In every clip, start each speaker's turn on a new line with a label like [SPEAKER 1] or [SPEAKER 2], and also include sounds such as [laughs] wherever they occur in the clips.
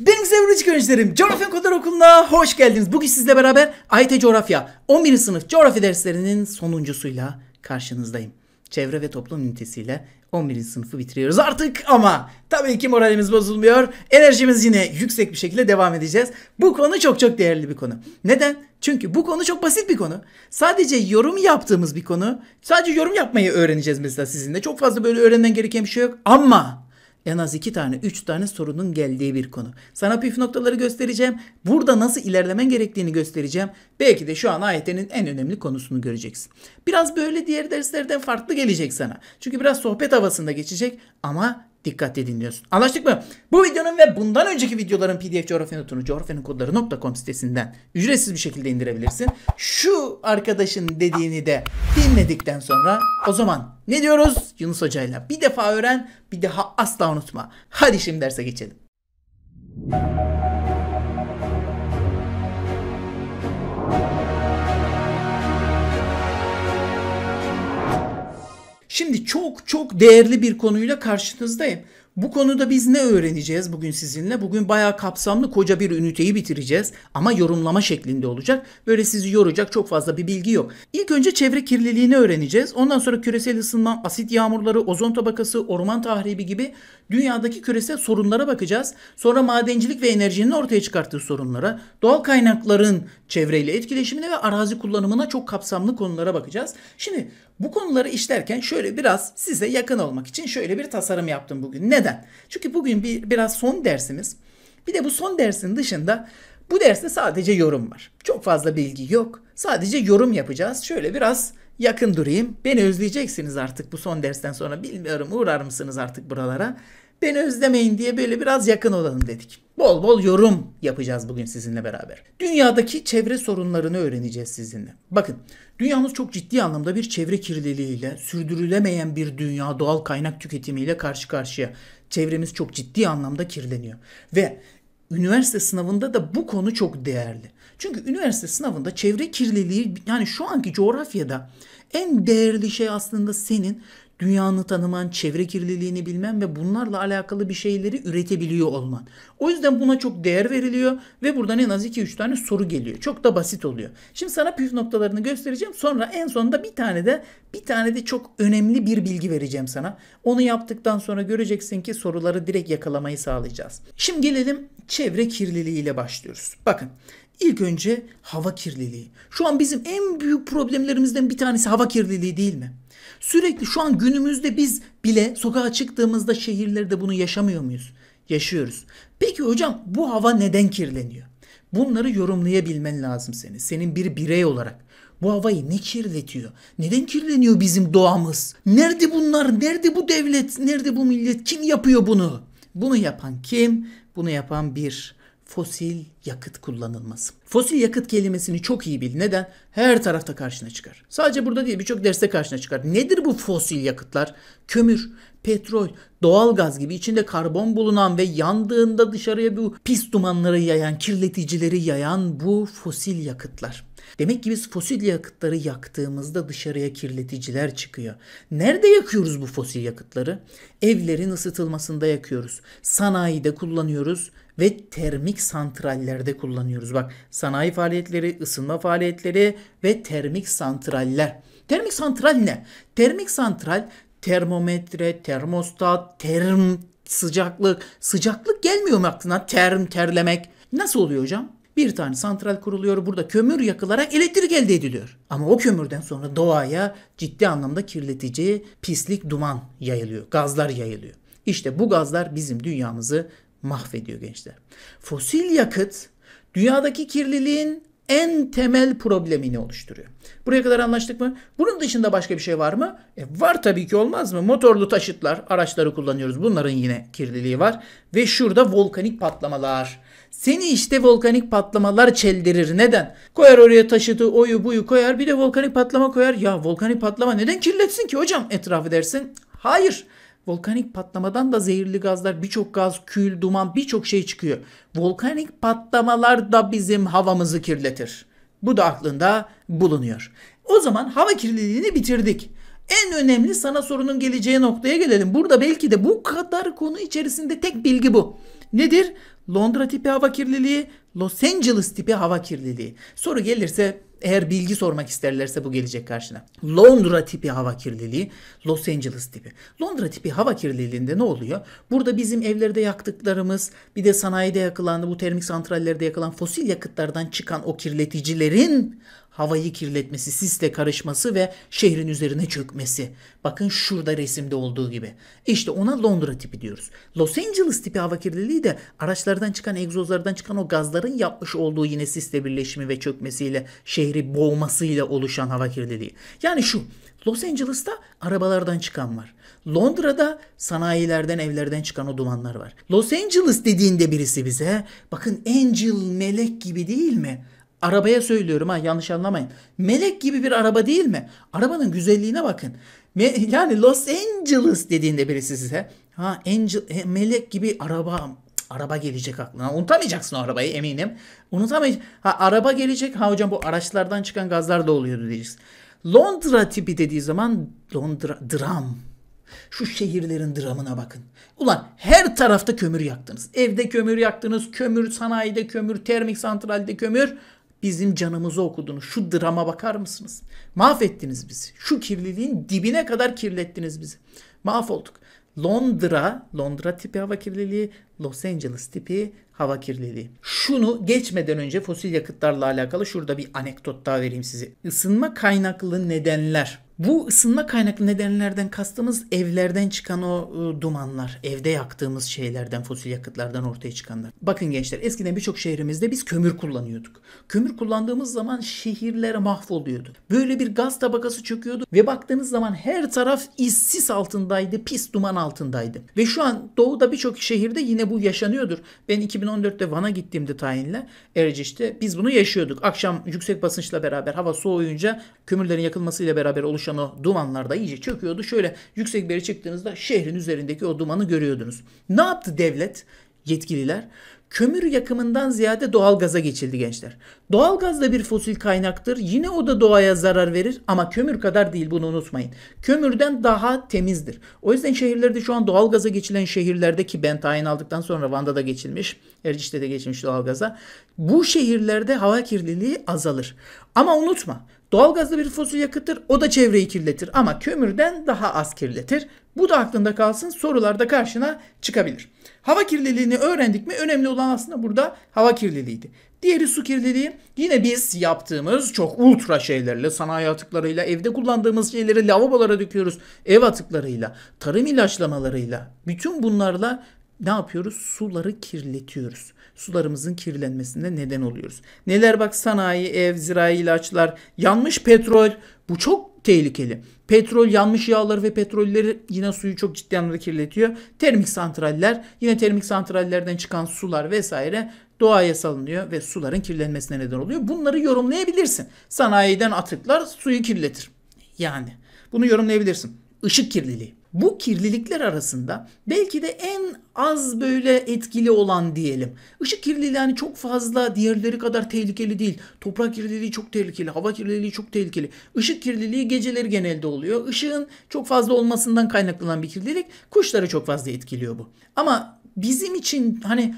[SPEAKER 1] Benim sevgili öğrencilerim, Coğrafya Kodlar Okulu'na hoş geldiniz. Bugün sizle beraber AYT Coğrafya 11. sınıf coğrafya derslerinin sonuncusuyla karşınızdayım. Çevre ve toplum ünitesiyle 11. sınıfı bitiriyoruz artık ama tabii ki moralimiz bozulmuyor. Enerjimiz yine yüksek bir şekilde devam edeceğiz. Bu konu çok çok değerli bir konu. Neden? Çünkü bu konu çok basit bir konu. Sadece yorum yaptığımız bir konu. Sadece yorum yapmayı öğreneceğiz mesela sizinle. Çok fazla böyle öğrenmen gereken bir şey yok ama en az iki tane, üç tane sorunun geldiği bir konu. Sana püf noktaları göstereceğim. Burada nasıl ilerlemen gerektiğini göstereceğim. Belki de şu an AYT'nin en önemli konusunu göreceksin. Biraz böyle diğer derslerden farklı gelecek sana. Çünkü biraz sohbet havasında geçecek ama dikkatli dinliyorsun. Anlaştık mı? Bu videonun ve bundan önceki videoların pdf coğrafya notunu coğrafyanotları.com sitesinden ücretsiz bir şekilde indirebilirsin. Şu arkadaşın dediğini de dinledikten sonra o zaman ne diyoruz? Yunus Hocayla bir defa öğren bir daha asla unutma. Hadi şimdi derse geçelim. Şimdi çok çok değerli bir konuyla karşınızdayım. Bu konuda biz ne öğreneceğiz bugün sizinle? Bugün bayağı kapsamlı koca bir üniteyi bitireceğiz ama yorumlama şeklinde olacak. Böyle sizi yoracak çok fazla bir bilgi yok. İlk önce çevre kirliliğini öğreneceğiz. Ondan sonra küresel ısınma, asit yağmurları, ozon tabakası, orman tahribi gibi dünyadaki küresel sorunlara bakacağız. Sonra madencilik ve enerjinin ortaya çıkarttığı sorunlara, doğal kaynakların çevreyle etkileşimine ve arazi kullanımına çok kapsamlı konulara bakacağız. Şimdi bu konuları işlerken şöyle biraz size yakın olmak için şöyle bir tasarım yaptım bugün. Neden? Çünkü bugün bir, biraz son dersimiz. Bir de bu son dersin dışında bu derste sadece yorum var. Çok fazla bilgi yok. Sadece yorum yapacağız. Şöyle biraz yakın durayım. Beni özleyeceksiniz artık bu son dersten sonra. Bilmiyorum uğrar mısınız artık buralara. Beni özlemeyin diye böyle biraz yakın olalım dedik. Bol bol yorum yapacağız bugün sizinle beraber. Dünyadaki çevre sorunlarını öğreneceğiz sizinle. Bakın dünyamız çok ciddi anlamda bir çevre kirliliğiyle, sürdürülemeyen bir dünya doğal kaynak tüketimiyle karşı karşıya. Çevremiz çok ciddi anlamda kirleniyor. Ve üniversite sınavında da bu konu çok değerli. Çünkü üniversite sınavında çevre kirliliği yani şu anki coğrafyada en değerli şey aslında senin dünyanı tanıman, çevre kirliliğini bilmen ve bunlarla alakalı bir şeyleri üretebiliyor olman. O yüzden buna çok değer veriliyor ve buradan en az 2-3 tane soru geliyor. Çok da basit oluyor. Şimdi sana püf noktalarını göstereceğim. Sonra en sonunda bir tane de bir tane de çok önemli bir bilgi vereceğim sana. Onu yaptıktan sonra göreceksin ki soruları direkt yakalamayı sağlayacağız. Şimdi gelelim çevre kirliliği ile başlıyoruz. Bakın ilk önce hava kirliliği. Şu an bizim en büyük problemlerimizden bir tanesi hava kirliliği değil mi? Sürekli şu an günümüzde biz bile sokağa çıktığımızda şehirlerde bunu yaşamıyor muyuz? Yaşıyoruz. Peki hocam bu hava neden kirleniyor? Bunları yorumlayabilmen lazım senin. Senin bir birey olarak. Bu havayı ne kirletiyor? Neden kirleniyor bizim doğamız? Nerede bunlar? Nerede bu devlet? Nerede bu millet? Kim yapıyor bunu? Bunu yapan kim? Bunu yapan bir fosil yakıt kullanılması. Fosil yakıt kelimesini çok iyi bil. Neden? Her tarafta karşına çıkar. Sadece burada değil birçok derste karşına çıkar. Nedir bu fosil yakıtlar? Kömür, petrol, doğalgaz gibi içinde karbon bulunan ve yandığında dışarıya bu pis dumanları yayan, kirleticileri yayan bu fosil yakıtlar. Demek ki biz fosil yakıtları yaktığımızda dışarıya kirleticiler çıkıyor. Nerede yakıyoruz bu fosil yakıtları? Evlerin ısıtılmasında yakıyoruz. Sanayide kullanıyoruz ve termik santrallerde kullanıyoruz. Bak sanayi faaliyetleri, ısınma faaliyetleri ve termik santraller. Termik santral ne? Termik santral termometre, termostat, term, sıcaklık. Sıcaklık gelmiyor mu aklına? Term, terlemek. Nasıl oluyor hocam? Bir tane santral kuruluyor. Burada kömür yakılarak elektrik elde ediliyor. Ama o kömürden sonra doğaya ciddi anlamda kirletici pislik duman yayılıyor. Gazlar yayılıyor. İşte bu gazlar bizim dünyamızı mahvediyor gençler. Fosil yakıt dünyadaki kirliliğin en temel problemini oluşturuyor. Buraya kadar anlaştık mı? Bunun dışında başka bir şey var mı? E var tabii ki olmaz mı? Motorlu taşıtlar, araçları kullanıyoruz. Bunların yine kirliliği var. Ve şurada volkanik patlamalar. Seni işte volkanik patlamalar çeldirir. Neden? Koyar oraya taşıtı, oyu buyu koyar. Bir de volkanik patlama koyar. Ya volkanik patlama neden kirletsin ki hocam etrafı dersin? Hayır. Volkanik patlamadan da zehirli gazlar, birçok gaz, kül, duman, birçok şey çıkıyor. Volkanik patlamalar da bizim havamızı kirletir. Bu da aklında bulunuyor. O zaman hava kirliliğini bitirdik. En önemli sana sorunun geleceği noktaya gelelim. Burada belki de bu kadar konu içerisinde tek bilgi bu. Nedir? Londra tipi hava kirliliği, Los Angeles tipi hava kirliliği. Soru gelirse eğer bilgi sormak isterlerse bu gelecek karşına. Londra tipi hava kirliliği, Los Angeles tipi. Londra tipi hava kirliliğinde ne oluyor? Burada bizim evlerde yaktıklarımız, bir de sanayide yakılan, bu termik santrallerde yakılan fosil yakıtlardan çıkan o kirleticilerin havayı kirletmesi, sisle karışması ve şehrin üzerine çökmesi. Bakın şurada resimde olduğu gibi. İşte ona Londra tipi diyoruz. Los Angeles tipi hava kirliliği de araçlardan çıkan, egzozlardan çıkan o gazların yapmış olduğu yine sisle birleşimi ve çökmesiyle, şehri boğmasıyla oluşan hava kirliliği. Yani şu, Los Angeles'ta arabalardan çıkan var. Londra'da sanayilerden, evlerden çıkan o dumanlar var. Los Angeles dediğinde birisi bize, bakın Angel melek gibi değil mi? Arabaya söylüyorum ha yanlış anlamayın. Melek gibi bir araba değil mi? Arabanın güzelliğine bakın. Me- yani Los Angeles dediğinde birisi size ha angel e, melek gibi araba araba gelecek aklına. Unutamayacaksın o arabayı eminim. Unutamayacaksın. Ha araba gelecek. Ha hocam bu araçlardan çıkan gazlar da oluyordu diyeceksin. Londra tipi dediği zaman Londra dram. Şu şehirlerin dramına bakın. Ulan her tarafta kömür yaktınız. Evde kömür yaktınız. Kömür sanayide kömür, termik santralde kömür bizim canımızı okudunuz. Şu drama bakar mısınız? Mahvettiniz bizi. Şu kirliliğin dibine kadar kirlettiniz bizi. Mahvolduk. Londra, Londra tipi hava kirliliği, Los Angeles tipi hava kirliliği. Şunu geçmeden önce fosil yakıtlarla alakalı şurada bir anekdot daha vereyim size. Isınma kaynaklı nedenler bu ısınma kaynaklı nedenlerden kastımız evlerden çıkan o e, dumanlar, evde yaktığımız şeylerden, fosil yakıtlardan ortaya çıkanlar. Bakın gençler eskiden birçok şehrimizde biz kömür kullanıyorduk. Kömür kullandığımız zaman şehirler mahvoluyordu. Böyle bir gaz tabakası çöküyordu ve baktığınız zaman her taraf işsiz altındaydı, pis duman altındaydı. Ve şu an doğuda birçok şehirde yine bu yaşanıyordur. Ben 2014'te Van'a gittiğimde tayinle Erciş'te biz bunu yaşıyorduk. Akşam yüksek basınçla beraber hava soğuyunca kömürlerin yakılmasıyla beraber oluşan oluşan o dumanlar da iyice çöküyordu. Şöyle yüksek bir yere çıktığınızda şehrin üzerindeki o dumanı görüyordunuz. Ne yaptı devlet? Yetkililer kömür yakımından ziyade doğalgaza geçildi gençler. Doğalgaz da bir fosil kaynaktır. Yine o da doğaya zarar verir ama kömür kadar değil bunu unutmayın. Kömürden daha temizdir. O yüzden şehirlerde şu an doğalgaza geçilen şehirlerde ki ben tayin aldıktan sonra Van'da da geçilmiş, Erciş'te de geçmiş doğalgaza. Bu şehirlerde hava kirliliği azalır. Ama unutma Doğalgaz bir fosil yakıttır. O da çevreyi kirletir ama kömürden daha az kirletir. Bu da aklında kalsın sorularda karşına çıkabilir. Hava kirliliğini öğrendik mi? Önemli olan aslında burada hava kirliliğiydi. Diğeri su kirliliği. Yine biz yaptığımız çok ultra şeylerle, sanayi atıklarıyla, evde kullandığımız şeyleri lavabolara döküyoruz. Ev atıklarıyla, tarım ilaçlamalarıyla, bütün bunlarla ne yapıyoruz? Suları kirletiyoruz sularımızın kirlenmesine neden oluyoruz. Neler bak sanayi, ev, zirai ilaçlar, yanmış petrol bu çok tehlikeli. Petrol, yanmış yağları ve petrolleri yine suyu çok ciddi anlamda kirletiyor. Termik santraller, yine termik santrallerden çıkan sular vesaire doğaya salınıyor ve suların kirlenmesine neden oluyor. Bunları yorumlayabilirsin. Sanayiden atıklar suyu kirletir. Yani bunu yorumlayabilirsin. Işık kirliliği bu kirlilikler arasında belki de en az böyle etkili olan diyelim. Işık kirliliği yani çok fazla diğerleri kadar tehlikeli değil. Toprak kirliliği çok tehlikeli, hava kirliliği çok tehlikeli. Işık kirliliği geceleri genelde oluyor. Işığın çok fazla olmasından kaynaklanan bir kirlilik kuşları çok fazla etkiliyor bu. Ama bizim için hani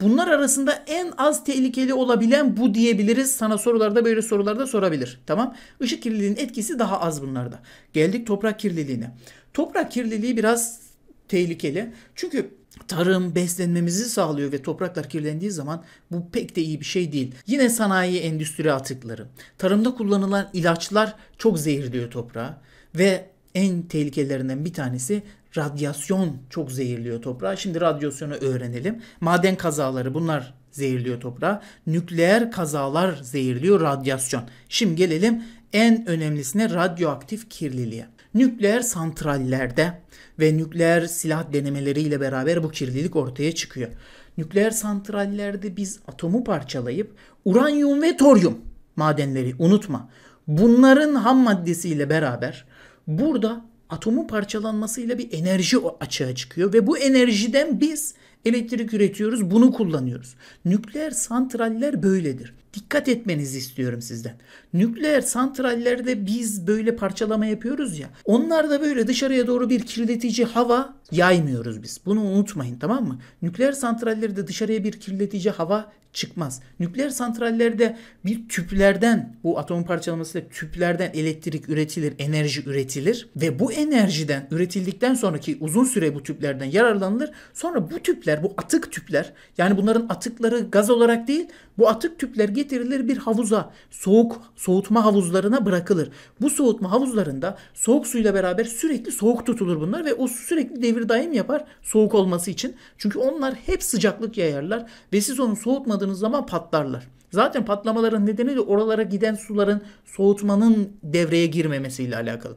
[SPEAKER 1] Bunlar arasında en az tehlikeli olabilen bu diyebiliriz. Sana sorularda böyle sorularda sorabilir. Tamam. Işık kirliliğinin etkisi daha az bunlarda. Geldik toprak kirliliğine. Toprak kirliliği biraz tehlikeli. Çünkü tarım beslenmemizi sağlıyor ve topraklar kirlendiği zaman bu pek de iyi bir şey değil. Yine sanayi endüstri atıkları. Tarımda kullanılan ilaçlar çok zehirliyor toprağı ve en tehlikelerinden bir tanesi radyasyon çok zehirliyor toprağı. Şimdi radyasyonu öğrenelim. Maden kazaları bunlar zehirliyor toprağı. Nükleer kazalar zehirliyor radyasyon. Şimdi gelelim en önemlisine radyoaktif kirliliğe nükleer santrallerde ve nükleer silah denemeleriyle beraber bu kirlilik ortaya çıkıyor. Nükleer santrallerde biz atomu parçalayıp uranyum ve toryum madenleri unutma. Bunların ham maddesiyle beraber burada atomu parçalanmasıyla bir enerji açığa çıkıyor ve bu enerjiden biz elektrik üretiyoruz, bunu kullanıyoruz. Nükleer santraller böyledir dikkat etmenizi istiyorum sizden. Nükleer santrallerde biz böyle parçalama yapıyoruz ya. Onlarda böyle dışarıya doğru bir kirletici hava yaymıyoruz biz. Bunu unutmayın tamam mı? Nükleer santrallerde dışarıya bir kirletici hava çıkmaz. Nükleer santrallerde bir tüplerden bu atom parçalamasıyla tüplerden elektrik üretilir, enerji üretilir ve bu enerjiden üretildikten sonraki uzun süre bu tüplerden yararlanılır. Sonra bu tüpler, bu atık tüpler yani bunların atıkları gaz olarak değil, bu atık tüpler getirilir bir havuza, soğuk soğutma havuzlarına bırakılır. Bu soğutma havuzlarında soğuk suyla beraber sürekli soğuk tutulur bunlar ve o sürekli devir daim yapar soğuk olması için. Çünkü onlar hep sıcaklık yayarlar ve siz onu soğutmadığınız zaman patlarlar. Zaten patlamaların nedeni de oralara giden suların soğutmanın devreye girmemesiyle alakalı.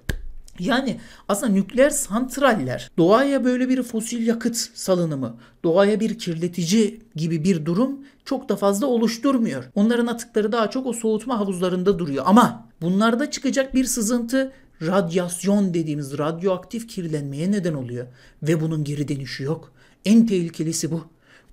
[SPEAKER 1] Yani aslında nükleer santraller doğaya böyle bir fosil yakıt salınımı, doğaya bir kirletici gibi bir durum çok da fazla oluşturmuyor. Onların atıkları daha çok o soğutma havuzlarında duruyor ama bunlarda çıkacak bir sızıntı radyasyon dediğimiz radyoaktif kirlenmeye neden oluyor ve bunun geri dönüşü yok. En tehlikelisi bu.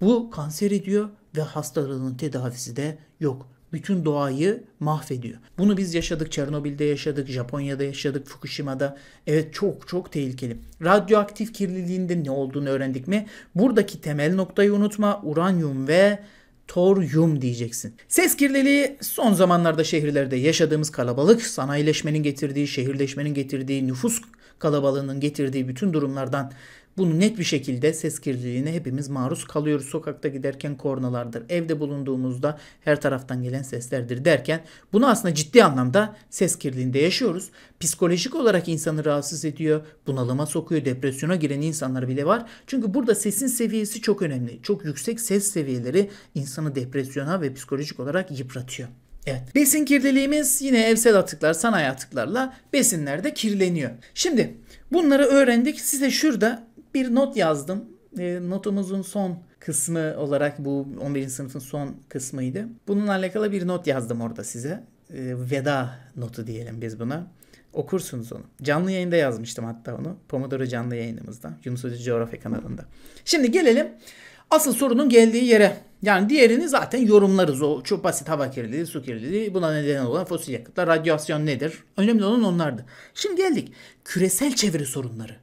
[SPEAKER 1] Bu kanser ediyor ve hastalığının tedavisi de yok bütün doğayı mahvediyor. Bunu biz yaşadık, Çernobil'de yaşadık, Japonya'da yaşadık, Fukushima'da. Evet çok çok tehlikeli. Radyoaktif kirliliğinde ne olduğunu öğrendik mi? Buradaki temel noktayı unutma. Uranyum ve toryum diyeceksin. Ses kirliliği son zamanlarda şehirlerde yaşadığımız kalabalık, sanayileşmenin getirdiği, şehirleşmenin getirdiği, nüfus kalabalığının getirdiği bütün durumlardan bunu net bir şekilde ses kirliliğine hepimiz maruz kalıyoruz. Sokakta giderken kornalardır, evde bulunduğumuzda her taraftan gelen seslerdir derken bunu aslında ciddi anlamda ses kirliliğinde yaşıyoruz. Psikolojik olarak insanı rahatsız ediyor, bunalıma sokuyor, depresyona giren insanlar bile var. Çünkü burada sesin seviyesi çok önemli. Çok yüksek ses seviyeleri insanı depresyona ve psikolojik olarak yıpratıyor. Evet. Besin kirliliğimiz yine evsel atıklar, sanayi atıklarla besinlerde kirleniyor. Şimdi bunları öğrendik. Size şurada bir not yazdım. E, notumuzun son kısmı olarak bu 11. sınıfın son kısmıydı. Bununla alakalı bir not yazdım orada size. E, veda notu diyelim biz buna. Okursunuz onu. Canlı yayında yazmıştım hatta onu. Pomodoro canlı yayınımızda. Yunus Hoca Coğrafya kanalında. Şimdi gelelim asıl sorunun geldiği yere. Yani diğerini zaten yorumlarız. O çok basit hava kirliliği, su kirliliği, buna neden olan fosil yakıtlar, radyasyon nedir? Önemli olan onlardı. Şimdi geldik küresel çeviri sorunları.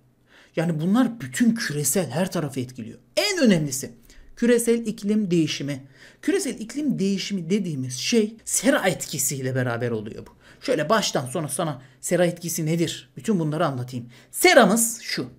[SPEAKER 1] Yani bunlar bütün küresel her tarafı etkiliyor. En önemlisi küresel iklim değişimi. Küresel iklim değişimi dediğimiz şey sera etkisiyle beraber oluyor bu. Şöyle baştan sona sana sera etkisi nedir? Bütün bunları anlatayım. Seramız şu.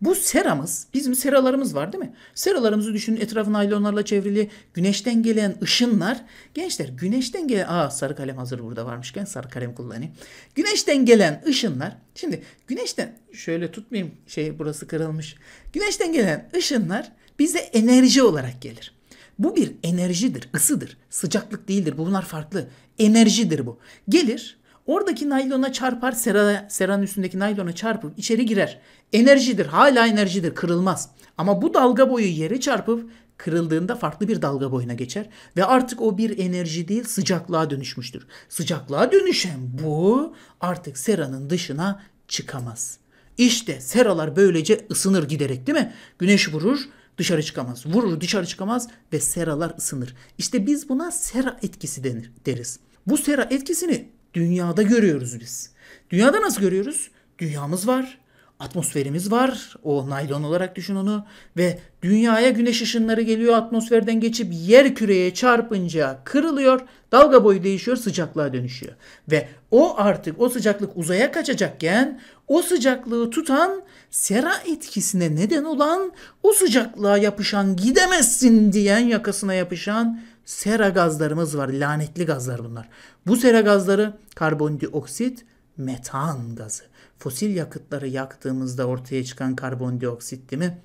[SPEAKER 1] Bu seramız, bizim seralarımız var değil mi? Seralarımızı düşünün etrafı naylonlarla çevrili. Güneşten gelen ışınlar. Gençler güneşten gelen... Aa sarı kalem hazır burada varmışken sarı kalem kullanayım. Güneşten gelen ışınlar. Şimdi güneşten... Şöyle tutmayayım şey burası kırılmış. Güneşten gelen ışınlar bize enerji olarak gelir. Bu bir enerjidir, ısıdır, sıcaklık değildir. Bunlar farklı. Enerjidir bu. Gelir, Oradaki naylona çarpar, sera, seranın üstündeki naylona çarpıp içeri girer. Enerjidir, hala enerjidir, kırılmaz. Ama bu dalga boyu yere çarpıp kırıldığında farklı bir dalga boyuna geçer ve artık o bir enerji değil sıcaklığa dönüşmüştür. Sıcaklığa dönüşen bu artık seranın dışına çıkamaz. İşte seralar böylece ısınır giderek değil mi? Güneş vurur, dışarı çıkamaz. Vurur dışarı çıkamaz ve seralar ısınır. İşte biz buna sera etkisi denir, deriz. Bu sera etkisini dünyada görüyoruz biz. Dünyada nasıl görüyoruz? Dünyamız var, atmosferimiz var. O naylon olarak düşün onu. Ve dünyaya güneş ışınları geliyor atmosferden geçip yer küreye çarpınca kırılıyor. Dalga boyu değişiyor sıcaklığa dönüşüyor. Ve o artık o sıcaklık uzaya kaçacakken o sıcaklığı tutan sera etkisine neden olan o sıcaklığa yapışan gidemezsin diyen yakasına yapışan sera gazlarımız var. Lanetli gazlar bunlar. Bu sera gazları karbondioksit, metan gazı. Fosil yakıtları yaktığımızda ortaya çıkan karbondioksit değil mi?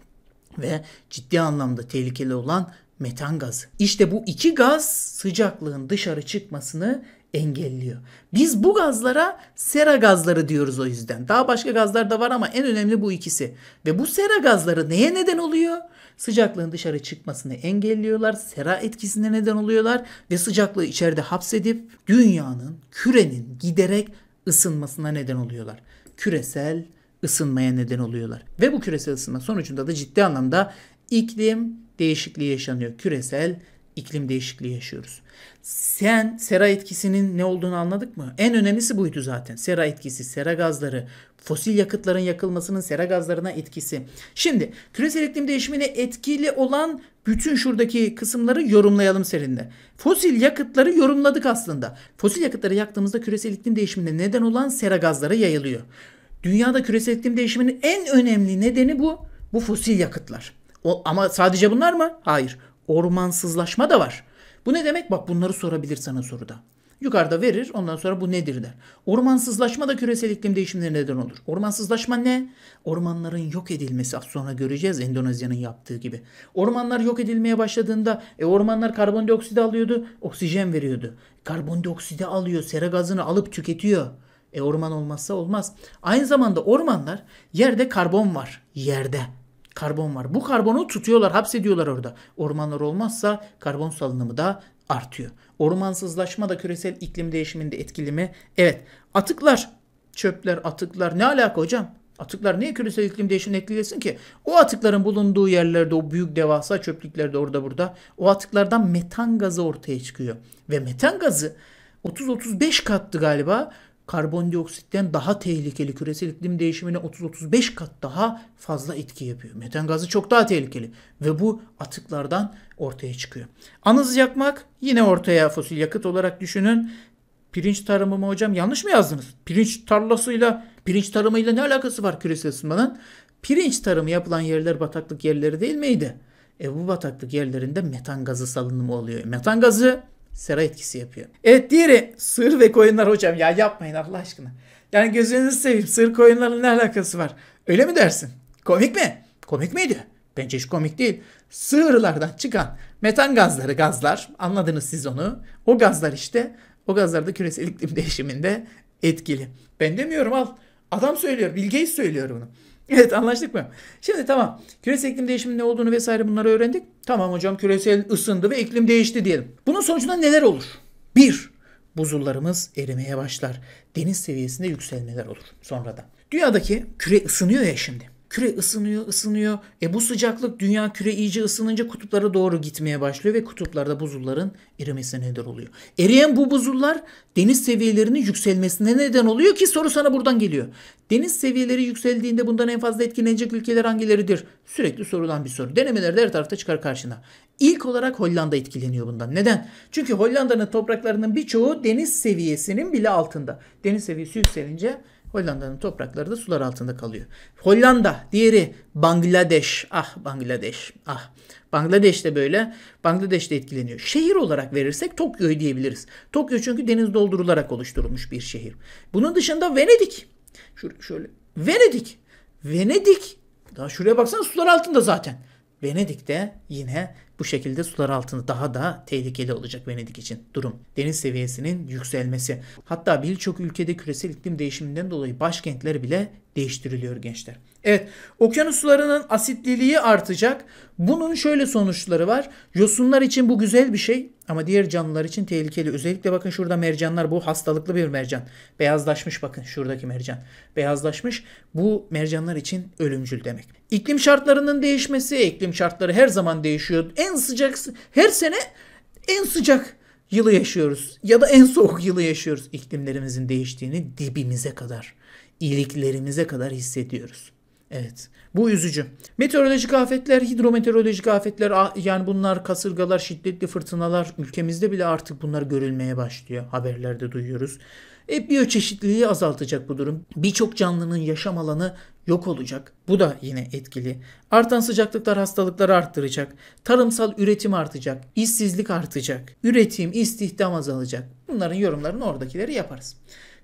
[SPEAKER 1] Ve ciddi anlamda tehlikeli olan metan gazı. İşte bu iki gaz sıcaklığın dışarı çıkmasını engelliyor. Biz bu gazlara sera gazları diyoruz o yüzden. Daha başka gazlar da var ama en önemli bu ikisi. Ve bu sera gazları neye neden oluyor? Sıcaklığın dışarı çıkmasını engelliyorlar, sera etkisine neden oluyorlar ve sıcaklığı içeride hapsedip dünyanın, kürenin giderek ısınmasına neden oluyorlar. Küresel ısınmaya neden oluyorlar. Ve bu küresel ısınma sonucunda da ciddi anlamda iklim değişikliği yaşanıyor. Küresel iklim değişikliği yaşıyoruz. Sen sera etkisinin ne olduğunu anladık mı? En önemlisi buydu zaten. Sera etkisi, sera gazları, fosil yakıtların yakılmasının sera gazlarına etkisi. Şimdi küresel iklim değişimine etkili olan bütün şuradaki kısımları yorumlayalım serinde. Fosil yakıtları yorumladık aslında. Fosil yakıtları yaktığımızda küresel iklim değişimine neden olan sera gazları yayılıyor. Dünyada küresel iklim değişiminin en önemli nedeni bu. Bu fosil yakıtlar. O, ama sadece bunlar mı? Hayır. Ormansızlaşma da var. Bu ne demek? Bak bunları sorabilir sana soruda. Yukarıda verir ondan sonra bu nedir der. Ormansızlaşma da küresel iklim değişimlerine neden olur. Ormansızlaşma ne? Ormanların yok edilmesi az sonra göreceğiz Endonezya'nın yaptığı gibi. Ormanlar yok edilmeye başladığında e, ormanlar karbondioksit alıyordu, oksijen veriyordu. Karbondioksidi alıyor, sera gazını alıp tüketiyor. E orman olmazsa olmaz. Aynı zamanda ormanlar yerde karbon var. Yerde karbon var. Bu karbonu tutuyorlar, hapsediyorlar orada. Ormanlar olmazsa karbon salınımı da artıyor. Ormansızlaşma da küresel iklim değişiminde etkili mi? Evet. Atıklar, çöpler, atıklar ne alaka hocam? Atıklar niye küresel iklim değişimini etkilesin ki? O atıkların bulunduğu yerlerde o büyük devasa çöplüklerde orada burada o atıklardan metan gazı ortaya çıkıyor. Ve metan gazı 30-35 kattı galiba karbondioksitten daha tehlikeli küresel iklim değişimine 30-35 kat daha fazla etki yapıyor. Metan gazı çok daha tehlikeli ve bu atıklardan ortaya çıkıyor. Anız yakmak yine ortaya fosil yakıt olarak düşünün. Pirinç tarımı mı hocam? Yanlış mı yazdınız? Pirinç tarlasıyla, pirinç tarımıyla ne alakası var küresel ısınmanın? Pirinç tarımı yapılan yerler bataklık yerleri değil miydi? E bu bataklık yerlerinde metan gazı salınımı oluyor. Metan gazı sera etkisi yapıyor. Evet diğeri sığır ve koyunlar hocam ya yapmayın Allah aşkına. Yani gözünüzü seveyim sığır koyunlarla ne alakası var? Öyle mi dersin? Komik mi? Komik miydi? Bence hiç komik değil. Sığırlardan çıkan metan gazları gazlar anladınız siz onu. O gazlar işte o gazlar da küresel iklim değişiminde etkili. Ben demiyorum al. Adam söylüyor. bilgeyi söylüyor bunu. [laughs] Evet anlaştık mı? Şimdi tamam. Küresel iklim değişiminin ne olduğunu vesaire bunları öğrendik. Tamam hocam küresel ısındı ve iklim değişti diyelim. Bunun sonucunda neler olur? Bir, buzullarımız erimeye başlar. Deniz seviyesinde yükselmeler olur sonradan. Dünyadaki küre ısınıyor ya şimdi. Küre ısınıyor, ısınıyor. E bu sıcaklık dünya küre iyice ısınınca kutuplara doğru gitmeye başlıyor ve kutuplarda buzulların erimesine neden oluyor. Eriyen bu buzullar deniz seviyelerinin yükselmesine neden oluyor ki soru sana buradan geliyor. Deniz seviyeleri yükseldiğinde bundan en fazla etkilenecek ülkeler hangileridir? Sürekli sorulan bir soru. Denemelerde her tarafta çıkar karşına. İlk olarak Hollanda etkileniyor bundan. Neden? Çünkü Hollanda'nın topraklarının birçoğu deniz seviyesinin bile altında. Deniz seviyesi yükselince Hollanda'nın toprakları da sular altında kalıyor. Hollanda, diğeri Bangladeş. Ah Bangladeş, ah. Bangladeş de böyle. Bangladeş de etkileniyor. Şehir olarak verirsek Tokyo'yu diyebiliriz. Tokyo çünkü deniz doldurularak oluşturulmuş bir şehir. Bunun dışında Venedik. Şöyle, şöyle. Venedik. Venedik. Daha şuraya baksana sular altında zaten. Venedik'te yine bu şekilde sular altında daha da tehlikeli olacak Venedik için durum. Deniz seviyesinin yükselmesi. Hatta birçok ülkede küresel iklim değişiminden dolayı başkentler bile değiştiriliyor gençler. Evet okyanus sularının asitliliği artacak. Bunun şöyle sonuçları var. Yosunlar için bu güzel bir şey ama diğer canlılar için tehlikeli. Özellikle bakın şurada mercanlar bu hastalıklı bir mercan. Beyazlaşmış bakın şuradaki mercan. Beyazlaşmış bu mercanlar için ölümcül demek. İklim şartlarının değişmesi, iklim şartları her zaman değişiyor. En sıcak her sene en sıcak yılı yaşıyoruz ya da en soğuk yılı yaşıyoruz iklimlerimizin değiştiğini dibimize kadar iliklerimize kadar hissediyoruz. Evet. Bu üzücü. Meteorolojik afetler, hidrometeorolojik afetler yani bunlar kasırgalar, şiddetli fırtınalar ülkemizde bile artık bunlar görülmeye başlıyor. Haberlerde duyuyoruz. E, biyoçeşitliliği azaltacak bu durum. Birçok canlının yaşam alanı yok olacak. Bu da yine etkili. Artan sıcaklıklar hastalıkları arttıracak. Tarımsal üretim artacak. İşsizlik artacak. Üretim, istihdam azalacak. Bunların yorumlarını oradakileri yaparız.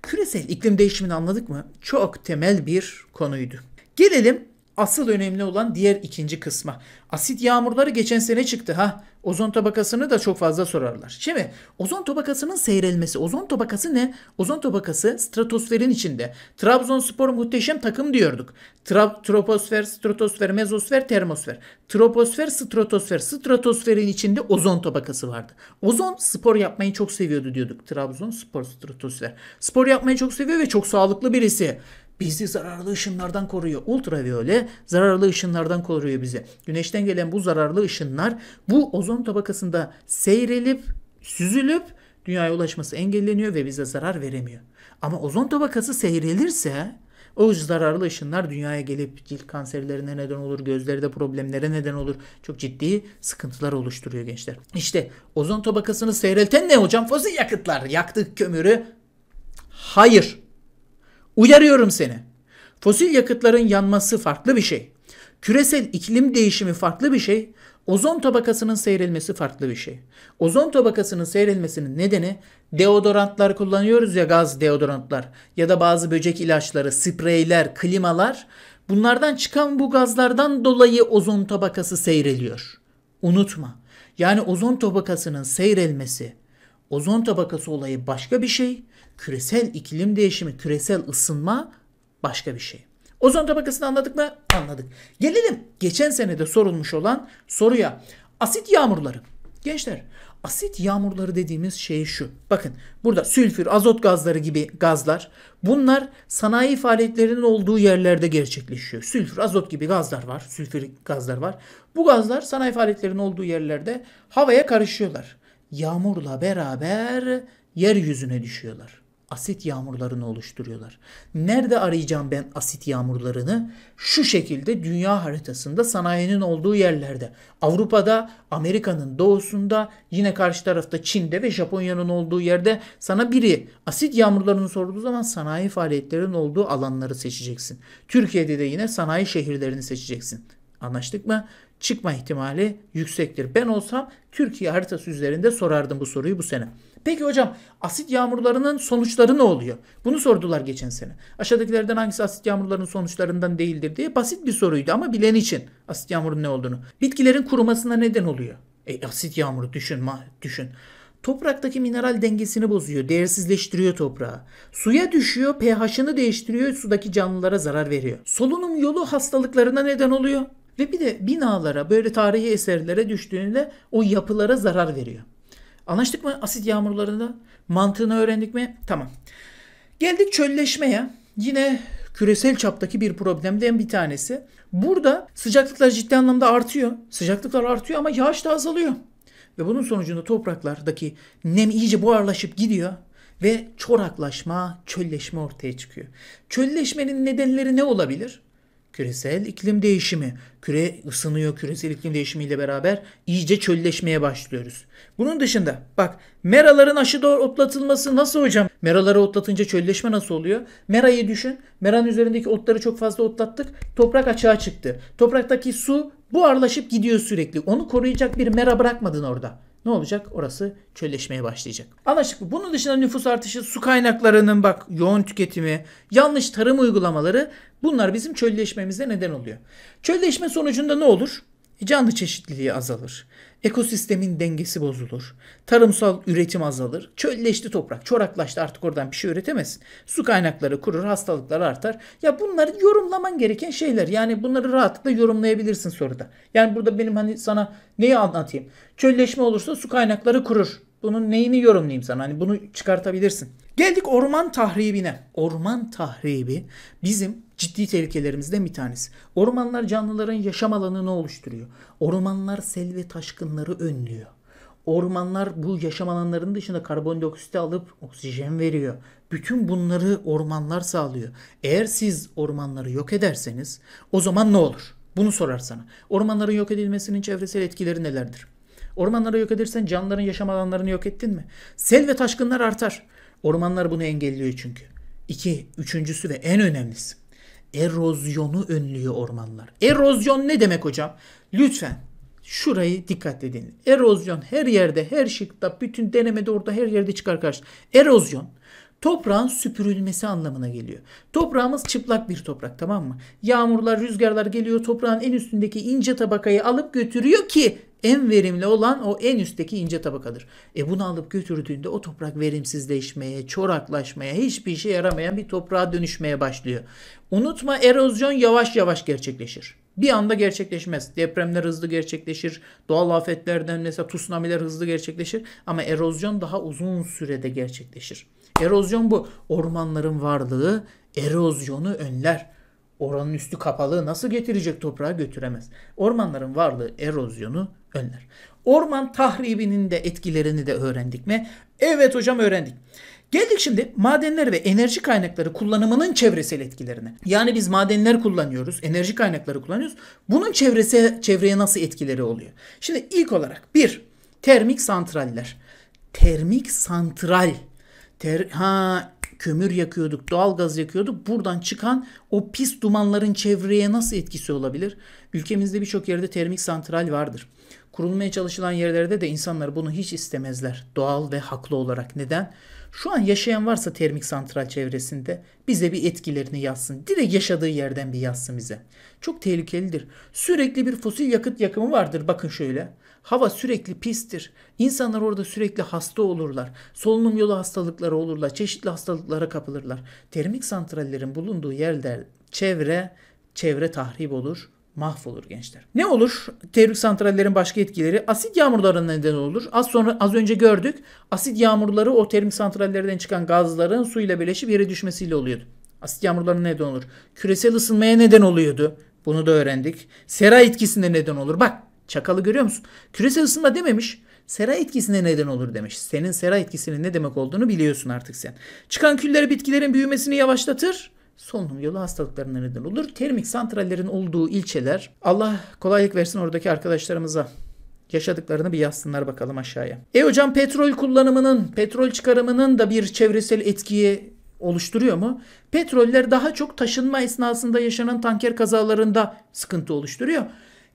[SPEAKER 1] Küresel iklim değişimini anladık mı? Çok temel bir konuydu. Gelelim Asıl önemli olan diğer ikinci kısma. Asit yağmurları geçen sene çıktı ha. Ozon tabakasını da çok fazla sorarlar. Şimdi ozon tabakasının seyrelmesi. Ozon tabakası ne? Ozon tabakası stratosferin içinde. Trabzonspor muhteşem takım diyorduk. Tra troposfer, stratosfer, mezosfer, termosfer. Troposfer, stratosfer. Stratosferin içinde ozon tabakası vardı. Ozon spor yapmayı çok seviyordu diyorduk. Trabzonspor, stratosfer. Spor yapmayı çok seviyor ve çok sağlıklı birisi bizi zararlı ışınlardan koruyor. Ultraviyole zararlı ışınlardan koruyor bizi. Güneşten gelen bu zararlı ışınlar bu ozon tabakasında seyrelip süzülüp dünyaya ulaşması engelleniyor ve bize zarar veremiyor. Ama ozon tabakası seyrelirse o zararlı ışınlar dünyaya gelip cilt kanserlerine neden olur, gözlerde problemlere neden olur. Çok ciddi sıkıntılar oluşturuyor gençler. İşte ozon tabakasını seyrelten ne hocam? Fosil yakıtlar. Yaktık kömürü. Hayır. Uyarıyorum seni. Fosil yakıtların yanması farklı bir şey. Küresel iklim değişimi farklı bir şey. Ozon tabakasının seyrelmesi farklı bir şey. Ozon tabakasının seyrelmesinin nedeni deodorantlar kullanıyoruz ya gaz deodorantlar ya da bazı böcek ilaçları, spreyler, klimalar. Bunlardan çıkan bu gazlardan dolayı ozon tabakası seyreliyor. Unutma. Yani ozon tabakasının seyrelmesi, ozon tabakası olayı başka bir şey küresel iklim değişimi, küresel ısınma başka bir şey. Ozon tabakasını anladık mı? Anladık. Gelelim geçen sene de sorulmuş olan soruya. Asit yağmurları. Gençler asit yağmurları dediğimiz şey şu. Bakın burada sülfür, azot gazları gibi gazlar. Bunlar sanayi faaliyetlerinin olduğu yerlerde gerçekleşiyor. Sülfür, azot gibi gazlar var. Sülfür gazlar var. Bu gazlar sanayi faaliyetlerinin olduğu yerlerde havaya karışıyorlar. Yağmurla beraber yeryüzüne düşüyorlar asit yağmurlarını oluşturuyorlar. Nerede arayacağım ben asit yağmurlarını? Şu şekilde dünya haritasında sanayinin olduğu yerlerde. Avrupa'da, Amerika'nın doğusunda, yine karşı tarafta Çin'de ve Japonya'nın olduğu yerde sana biri asit yağmurlarını sorduğu zaman sanayi faaliyetlerinin olduğu alanları seçeceksin. Türkiye'de de yine sanayi şehirlerini seçeceksin. Anlaştık mı? Çıkma ihtimali yüksektir. Ben olsam Türkiye haritası üzerinde sorardım bu soruyu bu sene. Peki hocam asit yağmurlarının sonuçları ne oluyor? Bunu sordular geçen sene. Aşağıdakilerden hangisi asit yağmurlarının sonuçlarından değildir diye basit bir soruydu ama bilen için asit yağmurun ne olduğunu. Bitkilerin kurumasına neden oluyor. E, asit yağmuru düşün, ma, düşün. Topraktaki mineral dengesini bozuyor, değersizleştiriyor toprağı. Suya düşüyor, pH'ını değiştiriyor, sudaki canlılara zarar veriyor. Solunum yolu hastalıklarına neden oluyor. Ve bir de binalara, böyle tarihi eserlere düştüğünde o yapılara zarar veriyor. Anlaştık mı asit yağmurlarında? Mantığını öğrendik mi? Tamam. Geldik çölleşmeye. Yine küresel çaptaki bir problemden bir tanesi. Burada sıcaklıklar ciddi anlamda artıyor. Sıcaklıklar artıyor ama yağış da azalıyor. Ve bunun sonucunda topraklardaki nem iyice buharlaşıp gidiyor ve çoraklaşma, çölleşme ortaya çıkıyor. Çölleşmenin nedenleri ne olabilir? küresel iklim değişimi, küre ısınıyor küresel iklim değişimiyle beraber iyice çölleşmeye başlıyoruz. Bunun dışında bak meraların aşıda otlatılması nasıl hocam? Meraları otlatınca çölleşme nasıl oluyor? Merayı düşün. Meranın üzerindeki otları çok fazla otlattık. Toprak açığa çıktı. Topraktaki su buharlaşıp gidiyor sürekli. Onu koruyacak bir mera bırakmadın orada ne olacak? Orası çölleşmeye başlayacak. Anlaştık mı? Bunun dışında nüfus artışı, su kaynaklarının bak yoğun tüketimi, yanlış tarım uygulamaları bunlar bizim çölleşmemize neden oluyor. Çölleşme sonucunda ne olur? Canlı çeşitliliği azalır. Ekosistemin dengesi bozulur. Tarımsal üretim azalır. Çölleşti toprak. Çoraklaştı artık oradan bir şey üretemezsin. Su kaynakları kurur, hastalıklar artar. Ya bunları yorumlaman gereken şeyler. Yani bunları rahatlıkla yorumlayabilirsin soruda. Yani burada benim hani sana neyi anlatayım? Çölleşme olursa su kaynakları kurur. Bunun neyini yorumlayayım sana? Hani bunu çıkartabilirsin. Geldik orman tahribine. Orman tahribi bizim ciddi tehlikelerimizden bir tanesi. Ormanlar canlıların yaşam alanını oluşturuyor. Ormanlar sel ve taşkınları önlüyor. Ormanlar bu yaşam alanlarının dışında karbondioksiti alıp oksijen veriyor. Bütün bunları ormanlar sağlıyor. Eğer siz ormanları yok ederseniz o zaman ne olur? Bunu sorar sana. Ormanların yok edilmesinin çevresel etkileri nelerdir? Ormanları yok edersen canlıların yaşam alanlarını yok ettin mi? Sel ve taşkınlar artar. Ormanlar bunu engelliyor çünkü. İki, üçüncüsü ve en önemlisi erozyonu önlüyor ormanlar. Erozyon ne demek hocam? Lütfen şurayı dikkat edin. Erozyon her yerde, her şıkta, bütün denemede orada her yerde çıkar karşı. Erozyon toprağın süpürülmesi anlamına geliyor. Toprağımız çıplak bir toprak tamam mı? Yağmurlar, rüzgarlar geliyor toprağın en üstündeki ince tabakayı alıp götürüyor ki en verimli olan o en üstteki ince tabakadır. E bunu alıp götürdüğünde o toprak verimsizleşmeye, çoraklaşmaya, hiçbir işe yaramayan bir toprağa dönüşmeye başlıyor. Unutma erozyon yavaş yavaş gerçekleşir. Bir anda gerçekleşmez. Depremler hızlı gerçekleşir. Doğal afetlerden mesela tsunamiler hızlı gerçekleşir. Ama erozyon daha uzun sürede gerçekleşir. Erozyon bu. Ormanların varlığı erozyonu önler. Oranın üstü kapalığı nasıl getirecek toprağa götüremez. Ormanların varlığı erozyonu önler. Orman tahribinin de etkilerini de öğrendik mi? Evet hocam öğrendik. Geldik şimdi madenler ve enerji kaynakları kullanımının çevresel etkilerine. Yani biz madenler kullanıyoruz, enerji kaynakları kullanıyoruz. Bunun çevrese, çevreye nasıl etkileri oluyor? Şimdi ilk olarak bir, termik santraller. Termik santral. Ter, ha kömür yakıyorduk, doğal gaz yakıyorduk. Buradan çıkan o pis dumanların çevreye nasıl etkisi olabilir? Ülkemizde birçok yerde termik santral vardır. Kurulmaya çalışılan yerlerde de insanlar bunu hiç istemezler. Doğal ve haklı olarak. Neden? Şu an yaşayan varsa termik santral çevresinde bize bir etkilerini yazsın. Direkt yaşadığı yerden bir yazsın bize. Çok tehlikelidir. Sürekli bir fosil yakıt yakımı vardır. Bakın şöyle. Hava sürekli pistir. İnsanlar orada sürekli hasta olurlar. Solunum yolu hastalıkları olurlar. Çeşitli hastalıklara kapılırlar. Termik santrallerin bulunduğu yerler çevre, çevre tahrip olur mahvolur gençler. Ne olur? Termik santrallerin başka etkileri asit yağmurlarına neden olur. Az sonra az önce gördük. Asit yağmurları o termik santrallerden çıkan gazların suyla birleşip yere düşmesiyle oluyordu. Asit yağmurlarına neden olur. Küresel ısınmaya neden oluyordu. Bunu da öğrendik. Sera etkisine neden olur. Bak Çakalı görüyor musun? Küresel ısınma dememiş. Sera etkisine neden olur demiş. Senin sera etkisinin ne demek olduğunu biliyorsun artık sen. Çıkan küller bitkilerin büyümesini yavaşlatır. Solunum yolu hastalıklarına neden olur. Termik santrallerin olduğu ilçeler. Allah kolaylık versin oradaki arkadaşlarımıza. Yaşadıklarını bir yazsınlar bakalım aşağıya. E hocam petrol kullanımının, petrol çıkarımının da bir çevresel etkiye oluşturuyor mu? Petroller daha çok taşınma esnasında yaşanan tanker kazalarında sıkıntı oluşturuyor.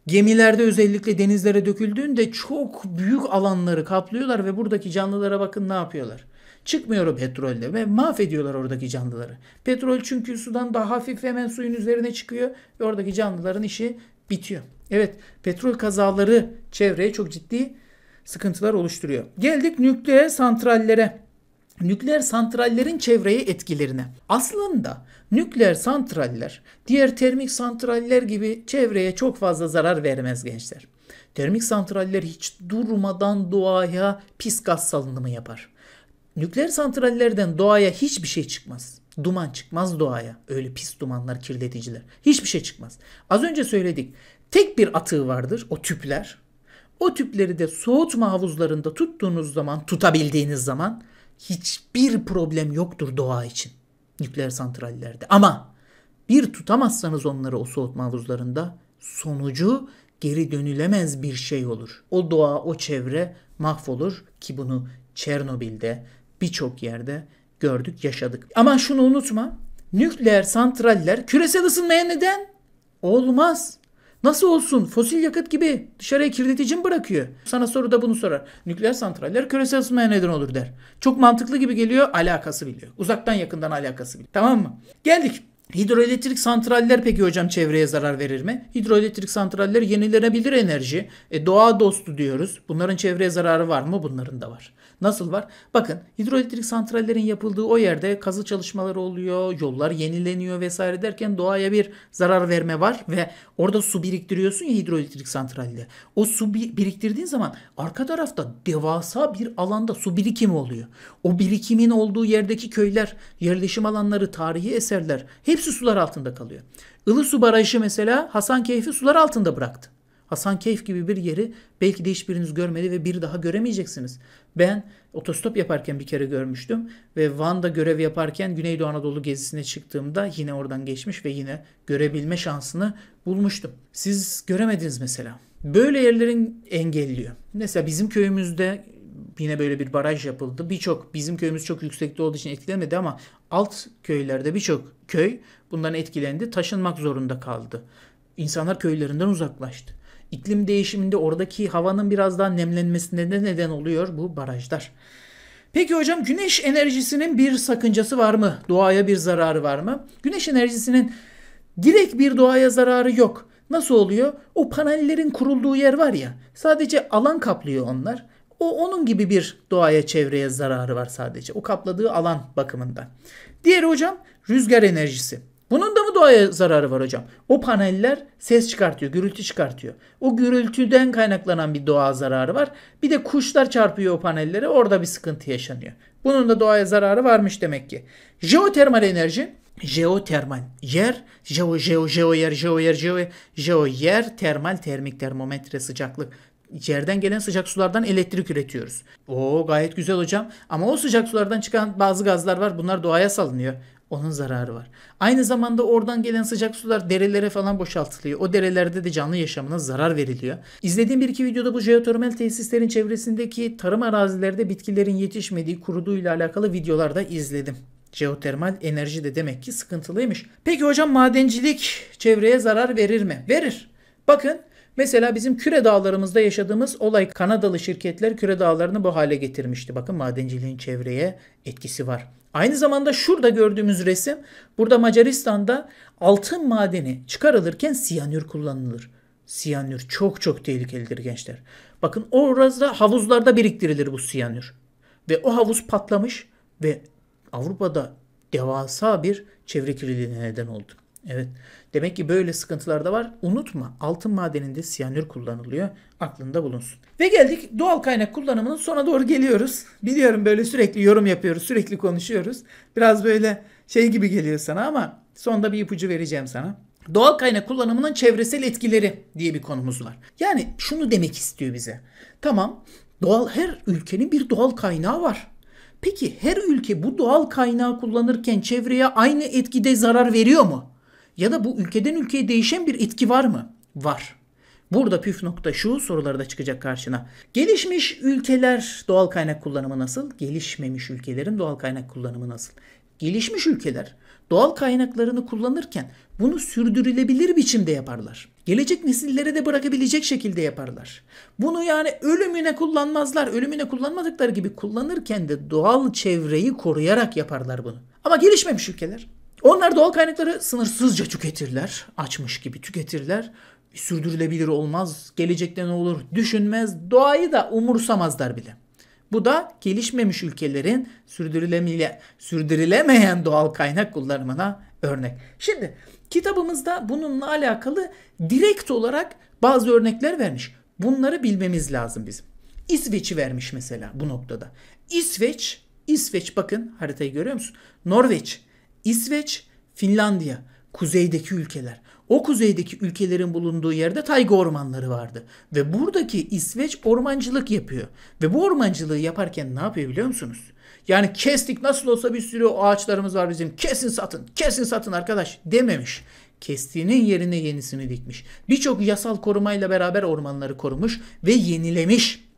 [SPEAKER 1] Gemilerde özellikle denizlere döküldüğünde çok büyük alanları kaplıyorlar ve buradaki canlılara bakın ne yapıyorlar. Çıkmıyor o petrolle ve mahvediyorlar oradaki canlıları. Petrol çünkü sudan daha hafif hemen suyun üzerine çıkıyor ve oradaki canlıların işi bitiyor. Evet petrol kazaları çevreye çok ciddi sıkıntılar oluşturuyor. Geldik nükleer santrallere nükleer santrallerin çevreye etkilerine. Aslında nükleer santraller diğer termik santraller gibi çevreye çok fazla zarar vermez gençler. Termik santraller hiç durmadan doğaya pis gaz salınımı yapar. Nükleer santrallerden doğaya hiçbir şey çıkmaz. Duman çıkmaz doğaya. Öyle pis dumanlar, kirleticiler. Hiçbir şey çıkmaz. Az önce söyledik. Tek bir atığı vardır o tüpler. O tüpleri de soğutma havuzlarında tuttuğunuz zaman, tutabildiğiniz zaman hiçbir problem yoktur doğa için nükleer santrallerde. Ama bir tutamazsanız onları o soğutma havuzlarında sonucu geri dönülemez bir şey olur. O doğa, o çevre mahvolur ki bunu Çernobil'de birçok yerde gördük, yaşadık. Ama şunu unutma. Nükleer santraller küresel ısınmaya neden olmaz. Nasıl olsun? Fosil yakıt gibi dışarıya kirletici mi bırakıyor? Sana soru da bunu sorar. Nükleer santraller küresel ısınmaya neden olur der. Çok mantıklı gibi geliyor. Alakası biliyor. Uzaktan yakından alakası biliyor. Tamam mı? Geldik. Hidroelektrik santraller peki hocam çevreye zarar verir mi? Hidroelektrik santraller yenilenebilir enerji. E, doğa dostu diyoruz. Bunların çevreye zararı var mı? Bunların da var. Nasıl var? Bakın hidroelektrik santrallerin yapıldığı o yerde kazı çalışmaları oluyor, yollar yenileniyor vesaire derken doğaya bir zarar verme var ve orada su biriktiriyorsun ya hidroelektrik santralde. O su biriktirdiğin zaman arka tarafta devasa bir alanda su birikimi oluyor. O birikimin olduğu yerdeki köyler, yerleşim alanları, tarihi eserler hepsi sular altında kalıyor. Ilısu Barajı mesela Hasankeyf'i sular altında bıraktı. Hasan Keyf gibi bir yeri belki de hiçbiriniz görmedi ve bir daha göremeyeceksiniz. Ben otostop yaparken bir kere görmüştüm ve Van'da görev yaparken Güneydoğu Anadolu gezisine çıktığımda yine oradan geçmiş ve yine görebilme şansını bulmuştum. Siz göremediniz mesela. Böyle yerlerin engelliyor. Mesela bizim köyümüzde yine böyle bir baraj yapıldı. Birçok bizim köyümüz çok yüksekte olduğu için etkilenmedi ama alt köylerde birçok köy bundan etkilendi. Taşınmak zorunda kaldı. İnsanlar köylerinden uzaklaştı. İklim değişiminde oradaki havanın biraz daha nemlenmesine de neden oluyor bu barajlar. Peki hocam güneş enerjisinin bir sakıncası var mı? Doğaya bir zararı var mı? Güneş enerjisinin direkt bir doğaya zararı yok. Nasıl oluyor? O panellerin kurulduğu yer var ya sadece alan kaplıyor onlar. O onun gibi bir doğaya çevreye zararı var sadece. O kapladığı alan bakımından. Diğer hocam rüzgar enerjisi. Bunun da doğaya zararı var hocam. O paneller ses çıkartıyor, gürültü çıkartıyor. O gürültüden kaynaklanan bir doğa zararı var. Bir de kuşlar çarpıyor o panellere. Orada bir sıkıntı yaşanıyor. Bunun da doğaya zararı varmış demek ki. Jeotermal enerji jeotermal yer, jeo jeo jeo yer, jeo yer, jeo yer, jeo yer, termal termik termometre sıcaklık. Yerden gelen sıcak sulardan elektrik üretiyoruz. Oo gayet güzel hocam. Ama o sıcak sulardan çıkan bazı gazlar var. Bunlar doğaya salınıyor. Onun zararı var. Aynı zamanda oradan gelen sıcak sular derelere falan boşaltılıyor. O derelerde de canlı yaşamına zarar veriliyor. İzlediğim bir iki videoda bu jeotermal tesislerin çevresindeki tarım arazilerde bitkilerin yetişmediği kuruduğuyla alakalı videolarda izledim. Jeotermal enerji de demek ki sıkıntılıymış. Peki hocam madencilik çevreye zarar verir mi? Verir. Bakın Mesela bizim küre dağlarımızda yaşadığımız olay Kanadalı şirketler küre dağlarını bu hale getirmişti. Bakın madenciliğin çevreye etkisi var. Aynı zamanda şurada gördüğümüz resim burada Macaristan'da altın madeni çıkarılırken siyanür kullanılır. Siyanür çok çok tehlikelidir gençler. Bakın orada havuzlarda biriktirilir bu siyanür. Ve o havuz patlamış ve Avrupa'da devasa bir çevre kirliliğine neden oldu. Evet. Demek ki böyle sıkıntılar da var. Unutma altın madeninde siyanür kullanılıyor. Aklında bulunsun. Ve geldik doğal kaynak kullanımının sona doğru geliyoruz. [laughs] Biliyorum böyle sürekli yorum yapıyoruz, sürekli konuşuyoruz. Biraz böyle şey gibi geliyor sana ama sonda bir ipucu vereceğim sana. Doğal kaynak kullanımının çevresel etkileri diye bir konumuz var. Yani şunu demek istiyor bize. Tamam doğal her ülkenin bir doğal kaynağı var. Peki her ülke bu doğal kaynağı kullanırken çevreye aynı etkide zarar veriyor mu? ya da bu ülkeden ülkeye değişen bir etki var mı? Var. Burada püf nokta şu soruları da çıkacak karşına. Gelişmiş ülkeler doğal kaynak kullanımı nasıl? Gelişmemiş ülkelerin doğal kaynak kullanımı nasıl? Gelişmiş ülkeler doğal kaynaklarını kullanırken bunu sürdürülebilir biçimde yaparlar. Gelecek nesillere de bırakabilecek şekilde yaparlar. Bunu yani ölümüne kullanmazlar. Ölümüne kullanmadıkları gibi kullanırken de doğal çevreyi koruyarak yaparlar bunu. Ama gelişmemiş ülkeler onlar doğal kaynakları sınırsızca tüketirler. Açmış gibi tüketirler. Sürdürülebilir olmaz. Gelecekte ne olur düşünmez. Doğayı da umursamazlar bile. Bu da gelişmemiş ülkelerin sürdürülemeyen doğal kaynak kullanımına örnek. Şimdi kitabımızda bununla alakalı direkt olarak bazı örnekler vermiş. Bunları bilmemiz lazım bizim. İsveç'i vermiş mesela bu noktada. İsveç, İsveç bakın haritayı görüyor musun? Norveç İsveç, Finlandiya, kuzeydeki ülkeler. O kuzeydeki ülkelerin bulunduğu yerde tayga ormanları vardı. Ve buradaki İsveç ormancılık yapıyor. Ve bu ormancılığı yaparken ne yapıyor biliyor musunuz? Yani kestik nasıl olsa bir sürü ağaçlarımız var bizim. Kesin satın, kesin satın arkadaş dememiş. Kestiğinin yerine yenisini dikmiş. Birçok yasal korumayla beraber ormanları korumuş ve yenilemiş.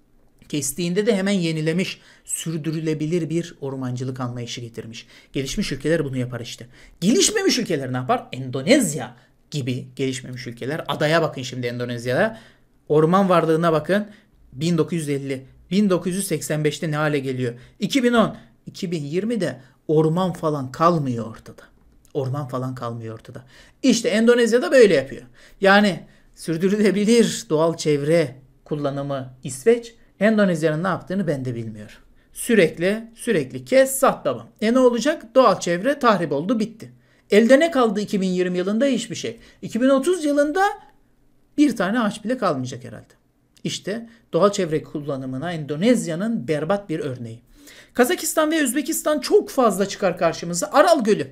[SPEAKER 1] Kestiğinde de hemen yenilemiş, sürdürülebilir bir ormancılık anlayışı getirmiş. Gelişmiş ülkeler bunu yapar işte. Gelişmemiş ülkeler ne yapar? Endonezya gibi gelişmemiş ülkeler. Adaya bakın şimdi Endonezya'da. Orman varlığına bakın. 1950, 1985'te ne hale geliyor? 2010, 2020'de orman falan kalmıyor ortada. Orman falan kalmıyor ortada. İşte Endonezya'da böyle yapıyor. Yani sürdürülebilir doğal çevre kullanımı İsveç, Endonezya'nın ne yaptığını ben de bilmiyorum. Sürekli sürekli kes sat babam. E ne olacak? Doğal çevre tahrip oldu bitti. Elde ne kaldı 2020 yılında? Hiçbir şey. 2030 yılında bir tane ağaç bile kalmayacak herhalde. İşte doğal çevre kullanımına Endonezya'nın berbat bir örneği. Kazakistan ve Özbekistan çok fazla çıkar karşımıza. Aral Gölü.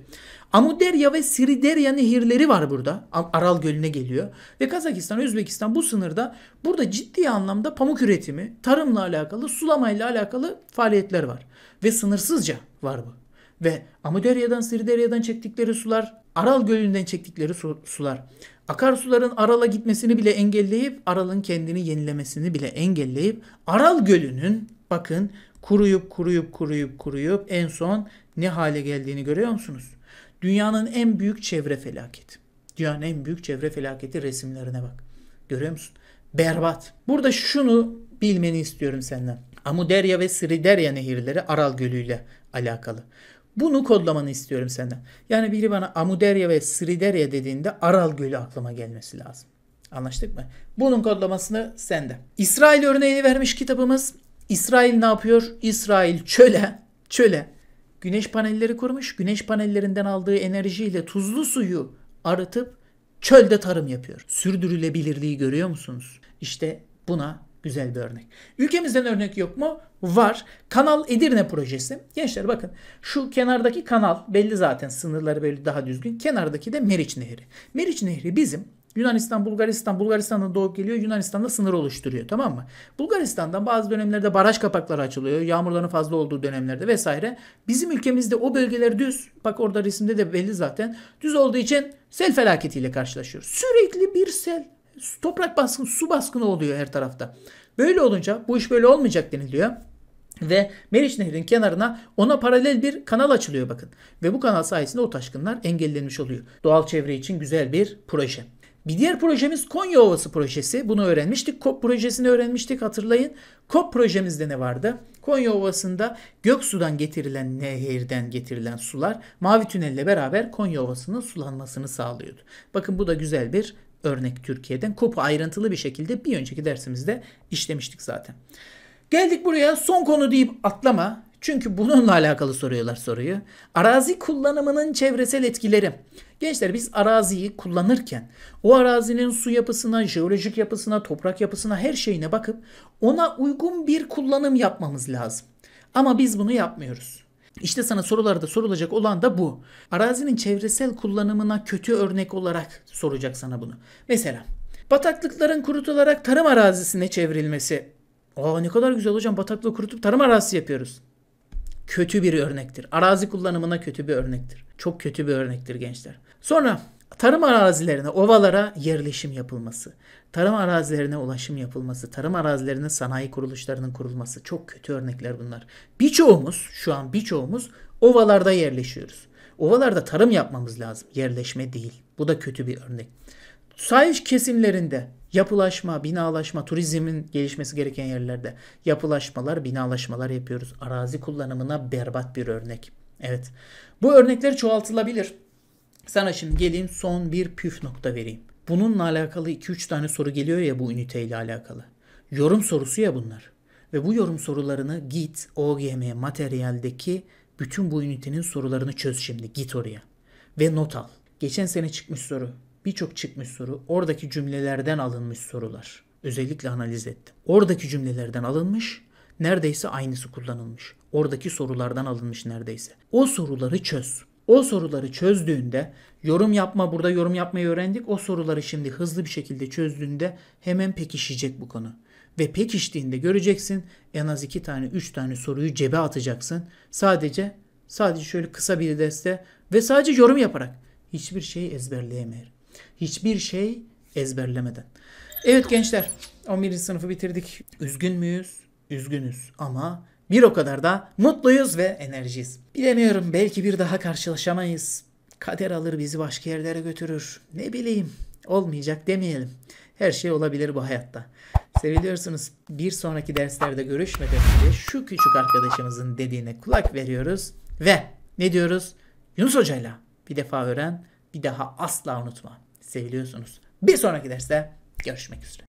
[SPEAKER 1] Amuderya ve Siriderya nehirleri var burada. Aral Gölü'ne geliyor. Ve Kazakistan, Özbekistan bu sınırda burada ciddi anlamda pamuk üretimi, tarımla alakalı, sulamayla alakalı faaliyetler var. Ve sınırsızca var bu. Ve Amuderya'dan, Siriderya'dan çektikleri sular, Aral Gölü'nden çektikleri su, sular, akarsuların Aral'a gitmesini bile engelleyip, Aral'ın kendini yenilemesini bile engelleyip, Aral Gölü'nün bakın kuruyup kuruyup kuruyup kuruyup en son ne hale geldiğini görüyor musunuz? Dünyanın en büyük çevre felaketi. Dünyanın en büyük çevre felaketi resimlerine bak. Görüyor musun? Berbat. Burada şunu bilmeni istiyorum senden. Amuderya ve Sriderya nehirleri Aral Gölü ile alakalı. Bunu kodlamanı istiyorum senden. Yani biri bana Amuderya ve Sriderya dediğinde Aral Gölü aklıma gelmesi lazım. Anlaştık mı? Bunun kodlamasını sende. İsrail örneğini vermiş kitabımız. İsrail ne yapıyor? İsrail çöle, çöle güneş panelleri kurmuş. Güneş panellerinden aldığı enerjiyle tuzlu suyu arıtıp çölde tarım yapıyor. Sürdürülebilirliği görüyor musunuz? İşte buna güzel bir örnek. Ülkemizden örnek yok mu? Var. Kanal Edirne projesi. Gençler bakın şu kenardaki kanal belli zaten sınırları belli daha düzgün. Kenardaki de Meriç Nehri. Meriç Nehri bizim Yunanistan, Bulgaristan, Bulgaristan'dan doğup geliyor. Yunanistan'da sınır oluşturuyor. Tamam mı? Bulgaristan'dan bazı dönemlerde baraj kapakları açılıyor. Yağmurların fazla olduğu dönemlerde vesaire. Bizim ülkemizde o bölgeler düz. Bak orada resimde de belli zaten. Düz olduğu için sel felaketiyle karşılaşıyoruz. Sürekli bir sel. Toprak baskını, su baskını oluyor her tarafta. Böyle olunca bu iş böyle olmayacak deniliyor. Ve Meriç Nehri'nin kenarına ona paralel bir kanal açılıyor bakın. Ve bu kanal sayesinde o taşkınlar engellenmiş oluyor. Doğal çevre için güzel bir proje. Bir diğer projemiz Konya Ovası projesi. Bunu öğrenmiştik. KOP projesini öğrenmiştik hatırlayın. KOP projemizde ne vardı? Konya Ovası'nda Göksu'dan getirilen nehirden getirilen sular Mavi Tünel'le beraber Konya Ovası'nın sulanmasını sağlıyordu. Bakın bu da güzel bir örnek Türkiye'den. KOP'u ayrıntılı bir şekilde bir önceki dersimizde işlemiştik zaten. Geldik buraya son konu deyip atlama. Çünkü bununla alakalı soruyorlar soruyu. Arazi kullanımının çevresel etkileri. Gençler biz araziyi kullanırken o arazinin su yapısına, jeolojik yapısına, toprak yapısına her şeyine bakıp ona uygun bir kullanım yapmamız lazım. Ama biz bunu yapmıyoruz. İşte sana sorularda sorulacak olan da bu. Arazinin çevresel kullanımına kötü örnek olarak soracak sana bunu. Mesela bataklıkların kurutularak tarım arazisine çevrilmesi. Aa ne kadar güzel hocam bataklığı kurutup tarım arazisi yapıyoruz kötü bir örnektir. Arazi kullanımına kötü bir örnektir. Çok kötü bir örnektir gençler. Sonra tarım arazilerine, ovalara yerleşim yapılması, tarım arazilerine ulaşım yapılması, tarım arazilerine sanayi kuruluşlarının kurulması çok kötü örnekler bunlar. Birçoğumuz şu an birçoğumuz ovalarda yerleşiyoruz. Ovalarda tarım yapmamız lazım. Yerleşme değil. Bu da kötü bir örnek. Sahiş kesimlerinde Yapılaşma, binalaşma, turizmin gelişmesi gereken yerlerde yapılaşmalar, binalaşmalar yapıyoruz. Arazi kullanımına berbat bir örnek. Evet. Bu örnekler çoğaltılabilir. Sana şimdi geleyim son bir püf nokta vereyim. Bununla alakalı 2-3 tane soru geliyor ya bu üniteyle alakalı. Yorum sorusu ya bunlar. Ve bu yorum sorularını git OGM materyaldeki bütün bu ünitenin sorularını çöz şimdi. Git oraya. Ve not al. Geçen sene çıkmış soru birçok çıkmış soru oradaki cümlelerden alınmış sorular. Özellikle analiz ettim. Oradaki cümlelerden alınmış, neredeyse aynısı kullanılmış. Oradaki sorulardan alınmış neredeyse. O soruları çöz. O soruları çözdüğünde yorum yapma burada yorum yapmayı öğrendik. O soruları şimdi hızlı bir şekilde çözdüğünde hemen pekişecek bu konu. Ve pekiştiğinde göreceksin en az iki tane üç tane soruyu cebe atacaksın. Sadece sadece şöyle kısa bir deste ve sadece yorum yaparak hiçbir şeyi ezberleyemeyiz. Hiçbir şey ezberlemeden. Evet gençler 11. sınıfı bitirdik. Üzgün müyüz? Üzgünüz ama bir o kadar da mutluyuz ve enerjiyiz. Bilemiyorum belki bir daha karşılaşamayız. Kader alır bizi başka yerlere götürür. Ne bileyim olmayacak demeyelim. Her şey olabilir bu hayatta. Seviliyorsunuz. Bir sonraki derslerde görüşmeden önce şu küçük arkadaşımızın dediğine kulak veriyoruz. Ve ne diyoruz? Yunus Hoca'yla bir defa öğren, bir daha asla unutma seviliyorsunuz. Bir sonraki derste görüşmek üzere.